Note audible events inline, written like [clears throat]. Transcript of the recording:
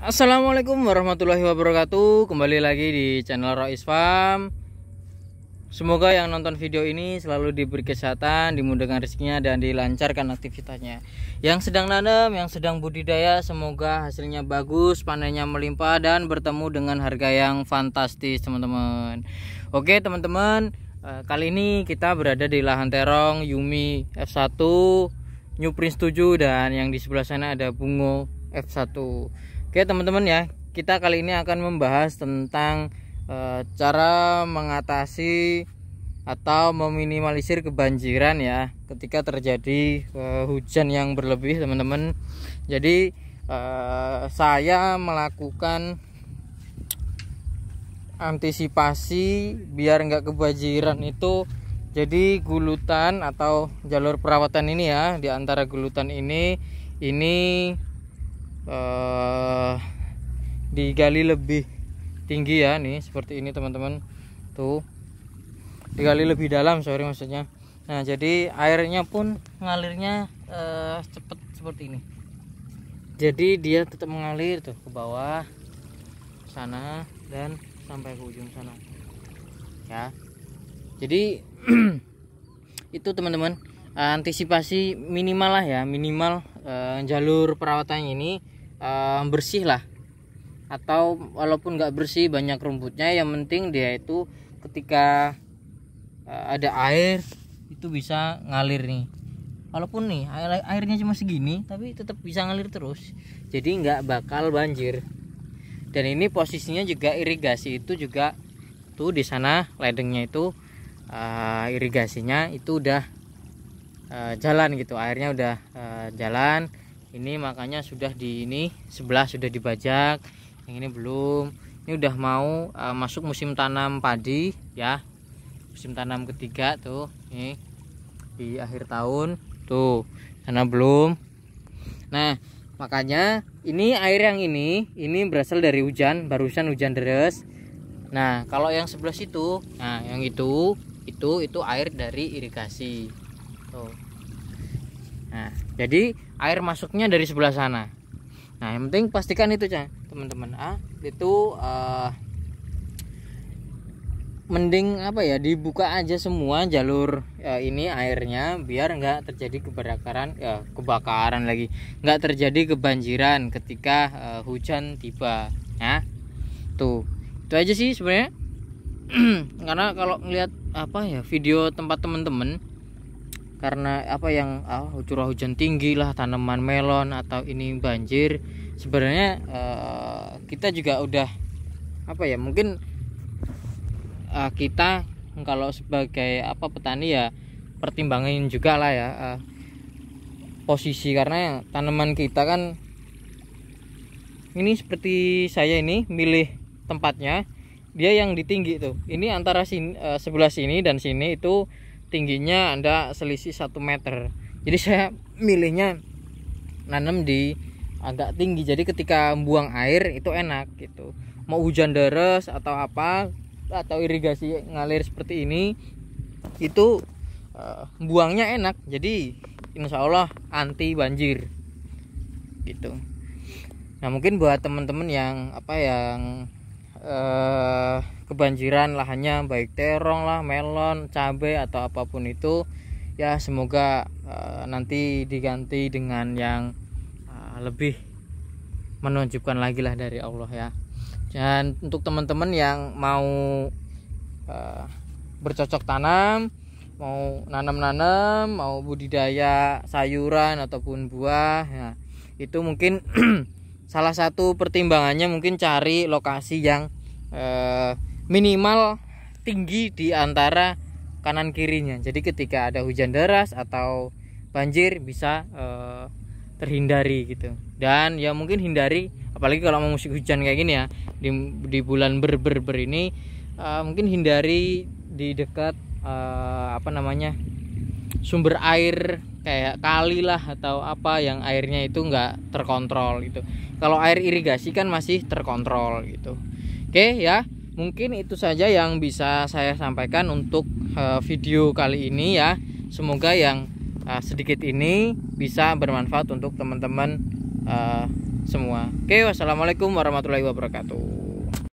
Assalamualaikum warahmatullahi wabarakatuh Kembali lagi di channel Rois Farm Semoga yang nonton video ini selalu diberi kesehatan Dimudahkan rezekinya dan dilancarkan aktivitasnya Yang sedang nanam, yang sedang budidaya Semoga hasilnya bagus, panennya melimpah Dan bertemu dengan harga yang fantastis teman-teman Oke teman-teman eh, Kali ini kita berada di lahan terong Yumi F1 New Prince 7 dan yang di sebelah sana ada bungo F1 Oke teman-teman ya, kita kali ini akan membahas tentang e, cara mengatasi atau meminimalisir kebanjiran ya ketika terjadi e, hujan yang berlebih teman-teman. Jadi e, saya melakukan antisipasi biar nggak kebanjiran itu jadi gulutan atau jalur perawatan ini ya di antara gulutan ini ini uh, digali lebih tinggi ya nih seperti ini teman-teman tuh digali lebih dalam sorry maksudnya nah jadi airnya pun ngalirnya uh, cepet seperti ini jadi dia tetap mengalir tuh ke bawah sana dan sampai ke ujung sana ya jadi [clears throat] itu teman-teman Eh, antisipasi minimal lah ya minimal uh, jalur perawatan ini uh, bersih lah atau walaupun nggak bersih banyak rumputnya yang penting dia itu ketika uh, ada air itu bisa ngalir nih walaupun nih air airnya cuma segini tapi tetap bisa ngalir terus jadi nggak bakal banjir dan ini posisinya juga irigasi itu juga tuh di sana ledengnya itu uh, irigasinya itu udah Eh, jalan gitu airnya udah e, jalan ini makanya sudah di ini sebelah sudah dibajak yang ini belum ini udah mau e, masuk musim tanam padi ya musim tanam ketiga tuh ini di akhir tahun tuh karena belum nah makanya ini air yang ini ini berasal dari hujan barusan hujan deras. nah kalau yang sebelah situ nah yang itu itu itu air dari irigasi tuh Nah, jadi air masuknya dari sebelah sana. Nah, yang penting pastikan itu, teman-teman. Ah, itu uh, mending apa ya dibuka aja semua jalur uh, ini airnya biar nggak terjadi kebakaran ya, kebakaran lagi nggak terjadi kebanjiran ketika uh, hujan tiba ya tuh itu aja sih sebenarnya [clears throat] karena kalau ngelihat apa ya video tempat teman-teman karena apa yang oh, curah hujan tinggi lah tanaman melon atau ini banjir sebenarnya uh, kita juga udah apa ya mungkin uh, kita kalau sebagai apa petani ya pertimbangin juga lah ya uh, posisi karena tanaman kita kan ini seperti saya ini milih tempatnya dia yang di tinggi tuh ini antara sini, uh, sebelah sini dan sini itu tingginya Anda selisih 1 meter. Jadi saya milihnya nanam di agak tinggi. Jadi ketika buang air itu enak gitu. Mau hujan deras atau apa atau irigasi ngalir seperti ini itu uh, buangnya enak. Jadi insya Allah anti banjir gitu. Nah mungkin buat teman-teman yang apa yang uh, kebanjiran lahannya baik terong lah melon cabai atau apapun itu ya semoga uh, nanti diganti dengan yang uh, lebih menunjukkan lagi lah dari Allah ya dan untuk teman-teman yang mau uh, bercocok tanam mau nanam-nanam mau budidaya sayuran ataupun buah ya itu mungkin [clears throat] salah satu pertimbangannya mungkin cari lokasi yang eh, minimal tinggi di antara kanan kirinya. Jadi ketika ada hujan deras atau banjir bisa eh, terhindari gitu. Dan ya mungkin hindari apalagi kalau mau musim hujan kayak gini ya di, di bulan ber ber ber ini eh, mungkin hindari di dekat eh, apa namanya sumber air kayak kali lah atau apa yang airnya itu nggak terkontrol gitu. Kalau air irigasi kan masih terkontrol gitu. Oke ya mungkin itu saja yang bisa saya sampaikan untuk eh, video kali ini ya semoga yang eh, sedikit ini bisa bermanfaat untuk teman-teman eh, semua oke wassalamualaikum warahmatullahi wabarakatuh